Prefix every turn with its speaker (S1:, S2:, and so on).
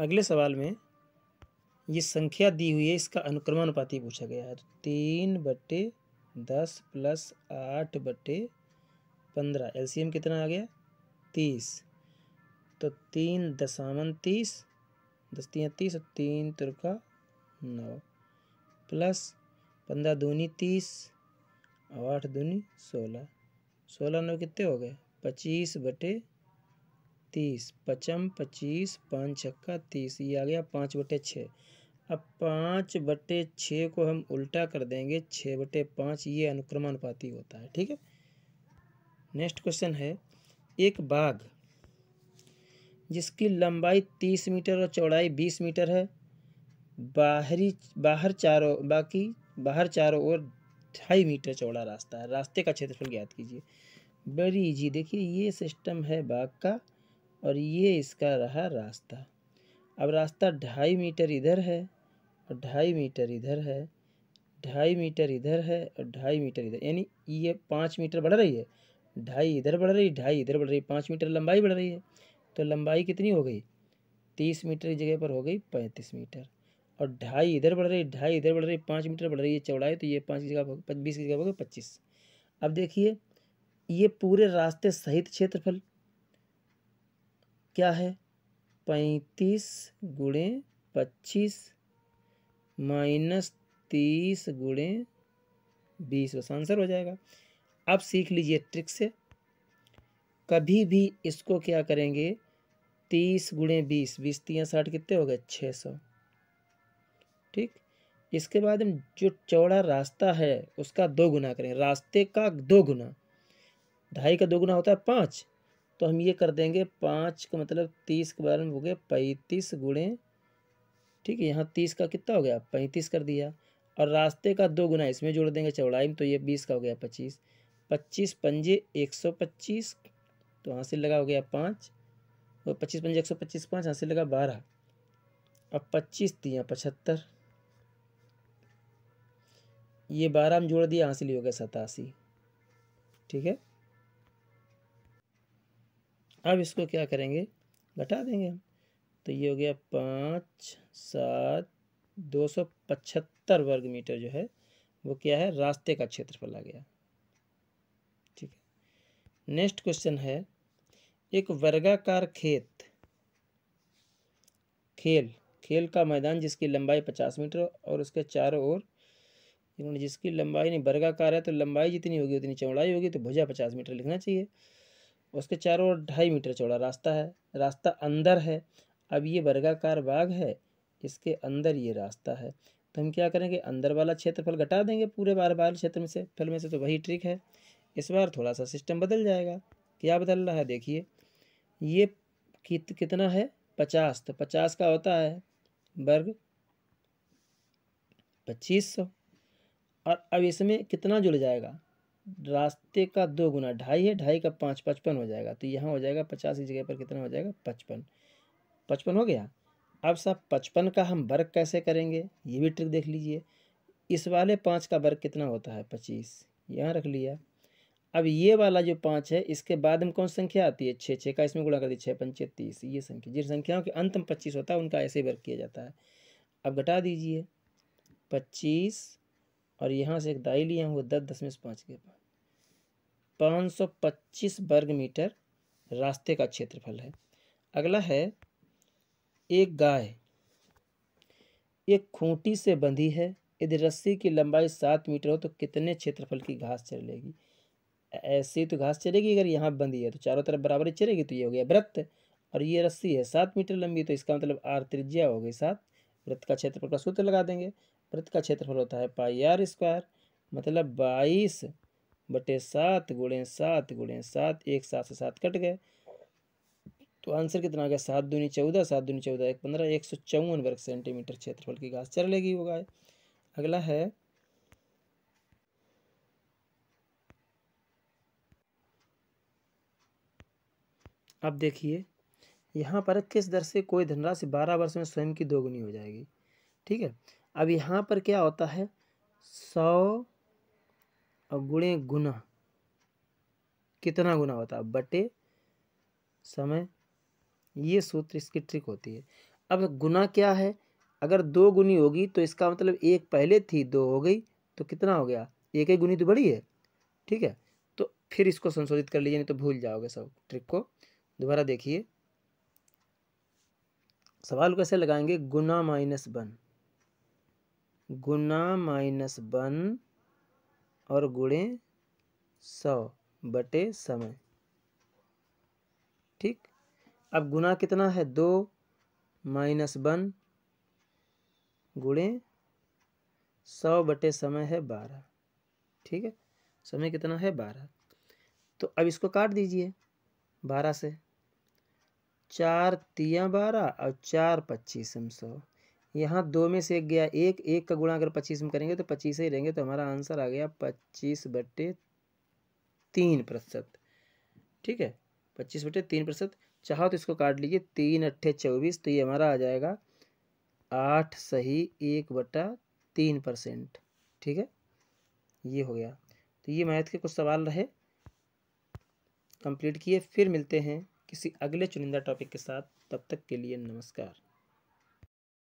S1: अगले सवाल में ये संख्या दी हुई है इसका अनुक्रमानुपाती पूछा गया है तो तीन बटे दस प्लस आठ बटे पंद्रह एल कितना आ गया तीस तो तीन दशामन तीस दस तीन तीस और तीन तुरका नौ प्लस पंद्रह दूनी तीस और आठ दूनी सोलह सोलह नौ कितने हो गए पच्चीस बटे तीस पचम पच्चीस पाँच छक्का तीस ये आ गया पाँच बटे छः अब पाँच बटे छः को हम उल्टा कर देंगे छः बटे पाँच ये अनुक्रमानुपाती होता है ठीक है नेक्स्ट क्वेश्चन है एक बाघ जिसकी लंबाई तीस मीटर और चौड़ाई बीस मीटर है बाहरी बाहर चारों बाकी बाहर चारों ओर ढाई मीटर चौड़ा रास्ता है रास्ते का क्षेत्रफल ज्ञात कीजिए बड़ी जी देखिए ये सिस्टम है बाघ का और ये इसका रहा रास्ता अब रास्ता ढाई मीटर इधर है और ढाई मीटर इधर है ढाई मीटर इधर है और ढाई मीटर इधर यानी ये पाँच मीटर बढ़ रही है ढाई इधर बढ़ रही ढाई इधर बढ़ रही पाँच मीटर लंबाई बढ़ रही है तो लंबाई कितनी हो गई तीस मीटर की जगह पर हो गई पैंतीस मीटर और ढाई इधर बढ़ रही ढाई इधर बढ़ रही पाँच मीटर बढ़ रही है चौड़ाई तो ये पाँच जगह बीस की जगह हो गई पच्चीस अब देखिए ये पूरे रास्ते सहित क्षेत्रफल क्या है पैंतीस गुणे पच्चीस माइनस तीस गुणे बीस बस आंसर हो जाएगा अब सीख लीजिए ट्रिक से कभी भी इसको क्या करेंगे तीस गुणे बीस बीस तीन साठ कितने हो गए छः सौ ठीक इसके बाद हम जो चौड़ा रास्ता है उसका दो गुना करें रास्ते का दो गुना ढाई का दो गुना होता है पाँच तो हम ये कर देंगे पाँच का मतलब तीस के बारे में हो गया पैंतीस गुणे ठीक है यहाँ तीस का कितना हो गया पैंतीस कर दिया और रास्ते का दो गुना इसमें जोड़ देंगे चौड़ाई में तो ये बीस का हो गया पच्चीस पच्चीस पंजे एक सौ पच्चीस तो यहाँ से लगा हो गया पाँच और पच्चीस पंजे एक सौ पच्चीस पाँच यहाँ से लगा बारह अब पच्चीस दिया पचहत्तर ये बारह में जोड़ दिया यहाँ से लिए हो गया सतासी ठीक है अब इसको क्या करेंगे घटा देंगे हम तो ये हो गया पाँच सात दो सौ पचहत्तर वर्ग मीटर जो है वो क्या है रास्ते का क्षेत्रफल आ गया ठीक है नेक्स्ट क्वेश्चन है एक वर्गाकार खेत खेल खेल का मैदान जिसकी लंबाई पचास मीटर और उसके चारों ओर जिसकी लंबाई नहीं वर्गाकार है तो लंबाई जितनी होगी उतनी चौड़ाई होगी तो भुजा पचास मीटर लिखना चाहिए उसके चारों ओर ढाई मीटर चौड़ा रास्ता है रास्ता अंदर है अब ये वर्गाकार बाग है इसके अंदर ये रास्ता है तो हम क्या करेंगे अंदर वाला क्षेत्रफल घटा देंगे पूरे बार बार क्षेत्र में से फल में से तो वही ट्रिक है इस बार थोड़ा सा सिस्टम बदल जाएगा क्या बदल रहा है देखिए ये कित कितना है पचास तो पचास का होता है वर्ग पच्चीस सौ और अब इसमें कितना जुड़ जाएगा रास्ते का दो गुना ढाई है ढाई का पाँच पचपन हो जाएगा तो यहाँ हो जाएगा पचास की जगह पर कितना हो जाएगा पचपन पचपन हो गया अब साहब पचपन का हम वर्ग कैसे करेंगे ये भी ट्रिक देख लीजिए इस वाले पाँच का वर्ग कितना होता है पच्चीस यहाँ रख लिया अब ये वाला जो पाँच है इसके बाद में कौन संख्या आती है छः छः का इसमें गुणा कर दी छः पंचे तीस ये संख्या जिन संख्याओं के अंत में पच्चीस होता है उनका ऐसे वर्ग किया जाता है अब घटा दीजिए पच्चीस और यहाँ से एक दाई लिए हुआ दस दशमलव पाँच के पाँच सौ पच्चीस वर्ग मीटर रास्ते का क्षेत्रफल है अगला है एक गाय एक खूंटी से बंधी है यदि रस्सी की लंबाई सात मीटर हो तो कितने क्षेत्रफल की घास चलेगी ऐसी तो घास चलेगी अगर यहाँ बंधी है तो चारों तरफ बराबर ही चलेगी तो ये हो गया व्रत और ये रस्सी है सात मीटर लंबी तो इसका मतलब आर त्रिज्या हो गई सात व्रत का क्षेत्रफल का सूत्र लगा देंगे वृत्त का क्षेत्रफल होता है पाई आर स्क्वायर मतलब बाईस बटे सात गुणे सात गुणे सात एक सात से सात कट गए तो आंसर कितना आ गया सात दूनी चौदह सात दूनी चौदह एक पंद्रह एक सौ चौवन वर्ग सेंटीमीटर क्षेत्रफल की घास चर लेगी वो गाय अगला है अब देखिए यहाँ पर किस दर से कोई धनराशि बारह वर्ष में स्वयं की दोगुनी हो जाएगी ठीक है अब यहाँ पर क्या होता है सौ गुणे गुना कितना गुना होता है बटे समय ये सूत्र इसकी ट्रिक होती है अब गुना क्या है अगर दो गुनी होगी तो इसका मतलब एक पहले थी दो हो गई तो कितना हो गया एक ही गुनी तो बड़ी है ठीक है तो फिर इसको संशोधित कर लीजिए नहीं तो भूल जाओगे सब ट्रिक को दोबारा देखिए सवाल कैसे लगाएंगे गुना माइनस वन गुना माइनस वन और गुणे सौ बटे समय ठीक अब गुना कितना है दो माइनस वन गुणे सौ बटे समय है बारह ठीक है समय कितना है बारह तो अब इसको काट दीजिए बारह से चार तिया बारह और चार पच्चीस सौ यहाँ दो में से एक गया एक एक का गुणा अगर पच्चीस में करेंगे तो पच्चीस ही रहेंगे तो हमारा आंसर आ गया पच्चीस बटे तीन प्रतिशत ठीक है पच्चीस बटे तीन प्रतिशत चाहो तो इसको काट लीजिए तीन अट्ठे चौबीस तो ये हमारा आ जाएगा आठ सही एक बटा तीन परसेंट ठीक है ये हो गया तो ये मैथ के कुछ सवाल रहे कंप्लीट किए फिर मिलते हैं किसी अगले चुनिंदा टॉपिक के साथ तब तक के लिए नमस्कार